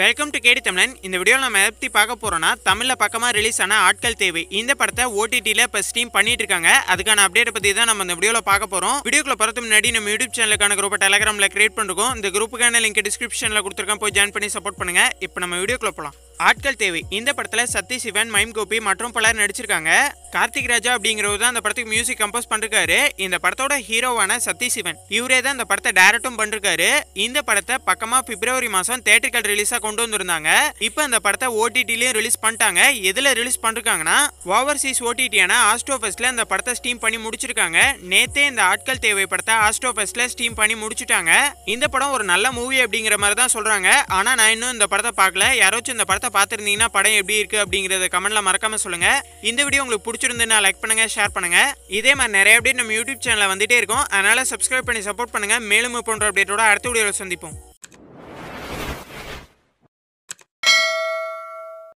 welcome to கேடி தமிழன் இந்த வீடியோவில் நம்ம எப்படி பார்க்க போகிறோம்னா தமிழில் பக்கமாக ரிலீஸ் ஆன ஆட்கள் தேவை இந்த படத்தை ஓடிடியில் இப்போ ஸ்ட்ரீம் பண்ணிட்டு இருக்காங்க அதுக்கான அப்டேட் பற்றி தான் நம்ம இந்த வீடியோவில் பார்க்க போகிறோம் வீடியோக்குள்ள போகிறதுக்கு முன்னாடி நம்ம யூடியூப் சேனலுக்கான குரூப்பை டெலகிராமில் கிரியேட் பண்ணிருக்கோம் இந்த குரூப்புக்கான லிங்க் டிஸ்கிரிப்ஷனில் கொடுத்துருக்கேன் போய் ஜாயின் பண்ணி சப்போர்ட் பண்ணுங்கள் இப்போ நம்ம வீடியோக்குள்ள போகலாம் ஆட்கள் தேவை இந்த படத்தில் சத்தி சிவன் மைம் கோபி மற்றும் பலர் நடிச்சிருக்காங்க கார்த்திக் ராஜா அப்படிங்கிறவர் தான் அந்த படத்துக்கு மியூசிக் கம்போஸ் பண்ணிருக்காரு இந்த படத்தோட ஹீரோவான சத்தி சிவன் இவரே தான் இந்த படத்தை டேரக்டும் பண்ணிருக்காரு இந்த படத்தை பக்கமா பிப்ரவரி மாசம் தேட்டர்கள் ரிலீஸா கொண்டு வந்திருந்தாங்க இப்போ இந்த படத்தை ஓடிடிலையும் ரிலீஸ் பண்ணிட்டாங்க எதுல ரிலீஸ் பண்ணிருக்காங்கன்னா ஓவர்சீஸ் ஓடிடியான ஆஸ்ட்ரோஃபெஸ்ட்ல இந்த படத்தை ஸ்டீம் பண்ணி முடிச்சிருக்காங்க நேத்தே இந்த ஆட்கள் தேவை படத்தை ஆஸ்ட்ரோஃபெஸ்ட்ல ஸ்டீம் பண்ணி முடிச்சுட்டாங்க இந்த படம் ஒரு நல்ல மூவி அப்படிங்கிற மாதிரி தான் சொல்றாங்க ஆனா நான் இன்னும் இந்த படத்தை பார்க்கல யாராச்சும் இந்த படத்தை படத்தை பார்த்துருந்தீங்கன்னா படம் எப்படி இருக்குது அப்படிங்கிறத கமெண்ட்டில் மறக்காமல் சொல்லுங்கள் இந்த வீடியோ உங்களுக்கு பிடிச்சிருந்துன்னா லைக் பண்ணுங்கள் ஷேர் பண்ணுங்கள் இதே மாதிரி நிறைய அப்டேட் நம்ம யூடியூப் சேனலில் வந்துகிட்டே இருக்கும் அதனால் சப்ஸ்கிரைப் பண்ணி சப்போர்ட் பண்ணுங்கள் மேலும் போன்ற அப்டேட்டோட அடுத்த வீடியோவில் சந்திப்போம்